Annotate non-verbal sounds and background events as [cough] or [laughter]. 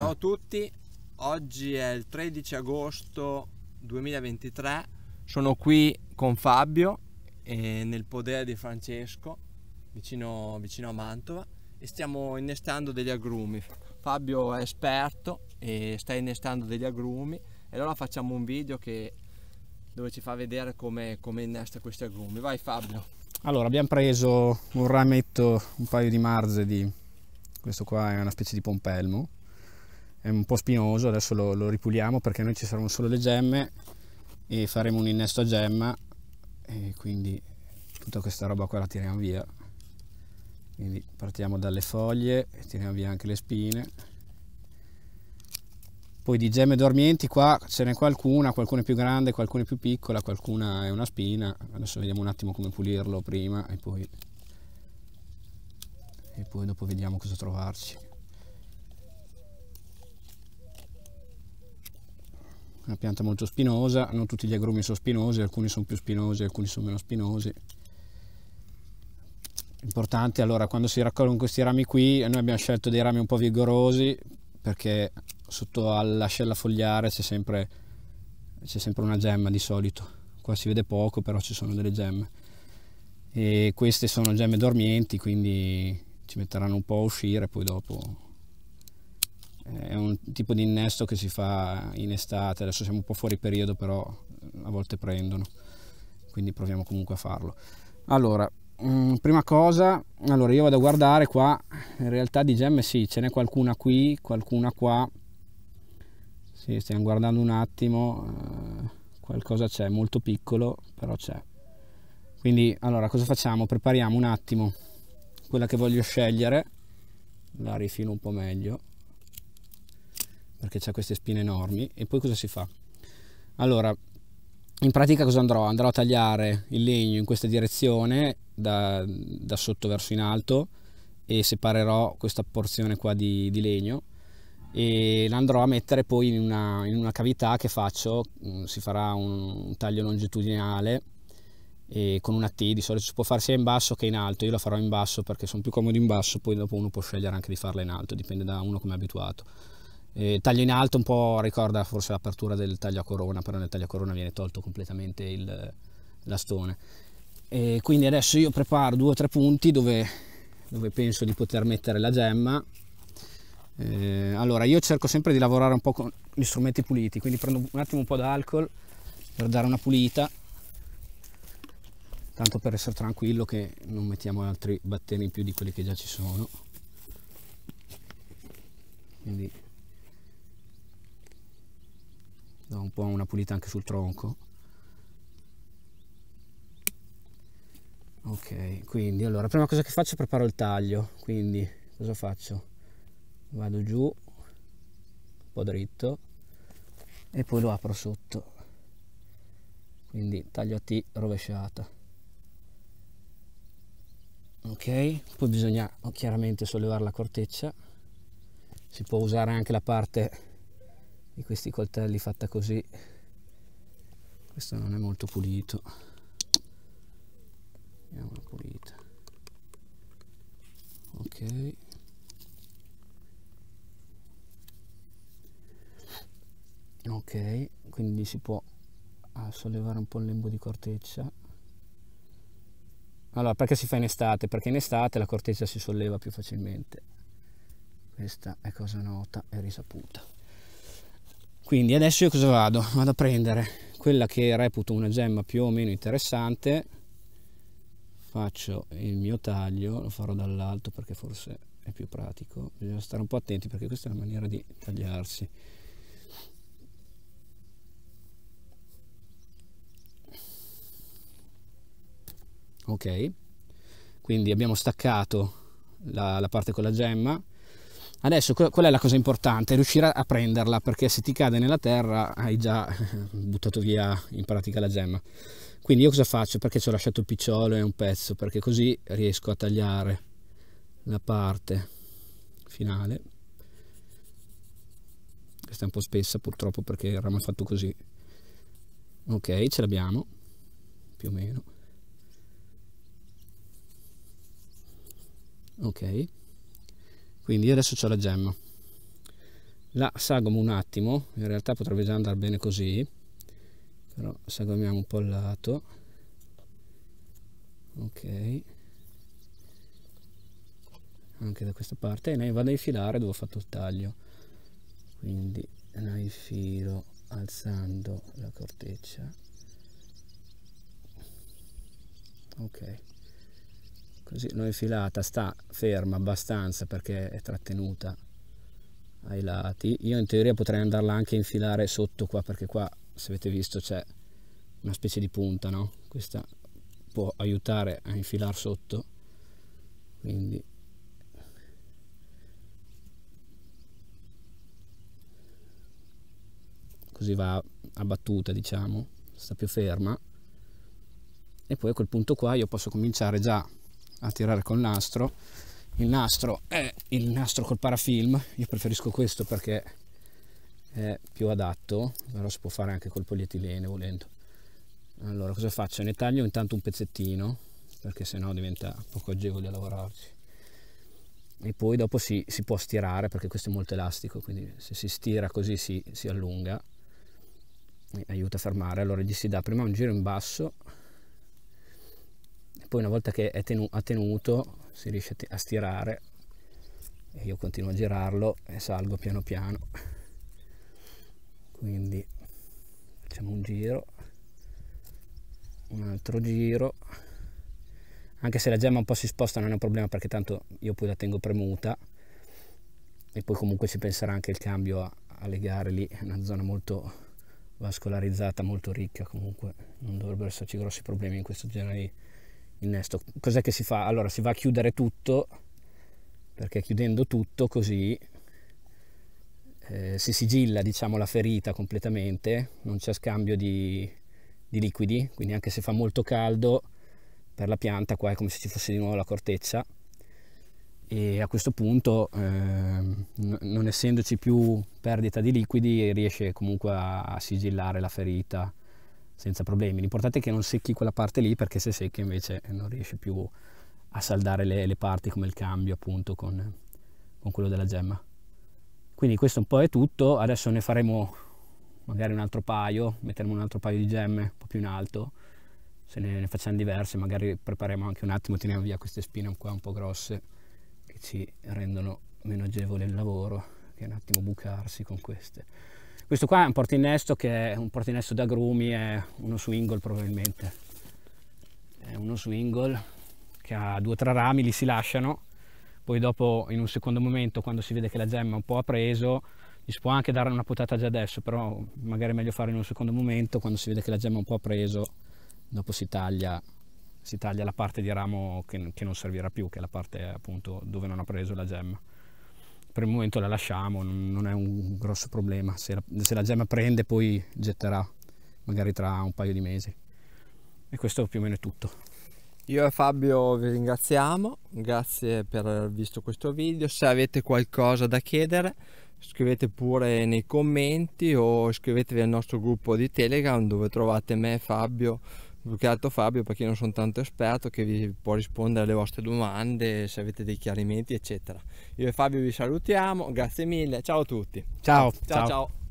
Ciao a tutti, oggi è il 13 agosto 2023, sono qui con Fabio eh, nel podere di Francesco vicino, vicino, a Mantova e stiamo innestando degli agrumi. Fabio è esperto e sta innestando degli agrumi e allora facciamo un video che, dove ci fa vedere come, come innesta questi agrumi. Vai Fabio! Allora abbiamo preso un rametto, un paio di marze di questo qua è una specie di pompelmo è un po' spinoso, adesso lo, lo ripuliamo perché noi ci saranno solo le gemme e faremo un innesto a gemma e quindi tutta questa roba qua la tiriamo via quindi partiamo dalle foglie e tiriamo via anche le spine poi di gemme dormienti qua ce n'è qualcuna qualcuna è più grande qualcuna è più piccola qualcuna è una spina adesso vediamo un attimo come pulirlo prima e poi e poi dopo vediamo cosa trovarci una pianta molto spinosa, non tutti gli agrumi sono spinosi, alcuni sono più spinosi, alcuni sono meno spinosi. Importante, allora, quando si raccolgono questi rami qui, noi abbiamo scelto dei rami un po' vigorosi, perché sotto all'ascella fogliare c'è sempre, sempre, una gemma di solito. Qua si vede poco, però ci sono delle gemme. E queste sono gemme dormienti, quindi ci metteranno un po' a uscire, poi dopo è un tipo di innesto che si fa in estate, adesso siamo un po' fuori periodo però eh, a volte prendono, quindi proviamo comunque a farlo. Allora, mh, mm, prima cosa, allora io vado a guardare qua, in realtà di gemme sì, ce n'è qualcuna qui, qualcuna qua, sì, stiamo guardando un attimo, eh, qualcosa c'è, molto piccolo, però c'è. Quindi allora cosa facciamo? Prepariamo un attimo quella che voglio scegliere, la rifino un po' meglio perché c'è queste spine enormi e poi cosa si fa? Allora, in pratica cosa andrò? Andrò a tagliare il legno in questa direzione da, da sotto verso in alto e separerò questa porzione qua di, di legno e l'andrò a mettere poi in una, in una, cavità che faccio, mm, si farà un, taglio longitudinale con una T, di solito si può fare sia in basso che in alto, io la farò in basso perché sono più comodo in basso, poi dopo uno può scegliere anche di farla in alto, dipende da uno come è abituato eh, taglio in alto un po' ricorda forse l'apertura del taglio a corona, però nel taglio a corona viene tolto completamente il, la E quindi adesso io preparo due o tre punti dove, dove penso di poter mettere la gemma. Eh, allora io cerco sempre di lavorare un po' con gli strumenti puliti, quindi prendo un attimo un po' d'alcol per dare una pulita, tanto per essere tranquillo che non mettiamo altri batteri in più di quelli che già ci sono. Quindi do un po' una pulita anche sul tronco ok quindi allora prima cosa che faccio è preparo il taglio quindi cosa faccio vado giù un po' dritto e poi lo apro sotto quindi taglio a T rovesciata ok poi bisogna chiaramente sollevare la corteccia si può usare anche la parte di questi coltelli fatta così questo non è molto pulito vediamola pulita ok ok quindi si può ah, sollevare un po' il lembo di corteccia allora perché si fa in estate? perché in estate la corteccia si solleva più facilmente questa è cosa nota e risaputa quindi adesso io cosa vado? vado a prendere quella che reputo una gemma più o meno interessante faccio il mio taglio lo farò dall'alto perché forse è più pratico bisogna stare un po' attenti perché questa è una maniera di tagliarsi ok quindi abbiamo staccato la, la parte con la gemma Adesso quella è la cosa importante, riuscire a prenderla perché se ti cade nella terra hai già [laughs] buttato via in pratica la gemma. Quindi io cosa faccio? Perché ci ho lasciato il picciolo e un pezzo? Perché così riesco a tagliare la parte finale. Questa è un po' spessa purtroppo perché il ramo è fatto così. Ok, ce l'abbiamo, più o meno. Ok quindi adesso c'è la gemma la sagomo un attimo in realtà potrebbe già andare bene così però sagomiamo un po' il lato ok anche da questa parte e ne vado a infilare dove ho fatto il taglio quindi la infilo alzando la corteccia ok così la infilata, sta ferma abbastanza perché è trattenuta ai lati io in teoria potrei andarla anche a infilare sotto qua perché qua se avete visto c'è una specie di punta no? questa può aiutare a infilar sotto quindi così va abbattuta diciamo sta più ferma e poi a quel punto qua io posso cominciare già a tirare col nastro il nastro è il nastro col parafilm io preferisco questo perché è più adatto però si può fare anche col polietilene volendo allora cosa faccio ne taglio intanto un pezzettino perché sennò diventa poco agevole a lavorarci e poi dopo si, si, può stirare perché questo è molto elastico quindi se si stira così si, si allunga e aiuta a fermare allora gli si dà prima un giro in basso poi una volta che è tenu- tenuto si riesce a, t- a stirare e io continuo a girarlo e salgo piano piano quindi facciamo un giro un altro giro anche se la gemma un po' si sposta non è un problema perché tanto io poi la tengo premuta e poi comunque si penserà anche il cambio a, a legare lì è una zona molto vascolarizzata molto ricca comunque non dovrebbero esserci grossi problemi in questo genere di innesto cos'è che si fa allora si va a chiudere tutto perché chiudendo tutto così eh, si sigilla diciamo la ferita completamente non c'è scambio di, di liquidi quindi anche se fa molto caldo per la pianta qua è come se ci fosse di nuovo la corteccia e a questo punto eh, non essendoci più perdita di liquidi riesce comunque a sigillare la ferita senza problemi. L'importante è che non secchi quella parte lì perché se secca invece non riesci più a saldare le, le parti come il cambio appunto con, con quello della gemma. Quindi questo un po' è tutto, adesso ne faremo magari un altro paio, metteremo un altro paio di gemme un po' più in alto, se ne, ne facciamo diverse, magari prepariamo anche un attimo, teniamo via queste spine qua un po' grosse che ci rendono meno agevole il lavoro che un attimo bucarsi con queste. Questo qua è un portinesto che è un portinesto da grumi, è uno swingle probabilmente. È uno swingle che ha due o tre rami, li si lasciano, poi dopo in un secondo momento quando si vede che la gemma un po' ha preso, gli si può anche dare una potata già adesso, però magari è meglio fare in un secondo momento, quando si vede che la gemma un po' ha preso, dopo si taglia, si taglia la parte di ramo che, che non servirà più, che è la parte appunto dove non ha preso la gemma per il momento la lasciamo, non è un grosso problema, se la, se la gemma prende poi getterà magari tra un paio di mesi e questo più o meno è tutto. Io e Fabio vi ringraziamo, grazie per aver visto questo video, se avete qualcosa da chiedere scrivete pure nei commenti o iscrivetevi al nostro gruppo di Telegram dove trovate me e Fabio più che altro Fabio perché io non sono tanto esperto che vi può rispondere alle vostre domande se avete dei chiarimenti eccetera io e Fabio vi salutiamo grazie mille ciao a tutti ciao ciao, ciao. ciao.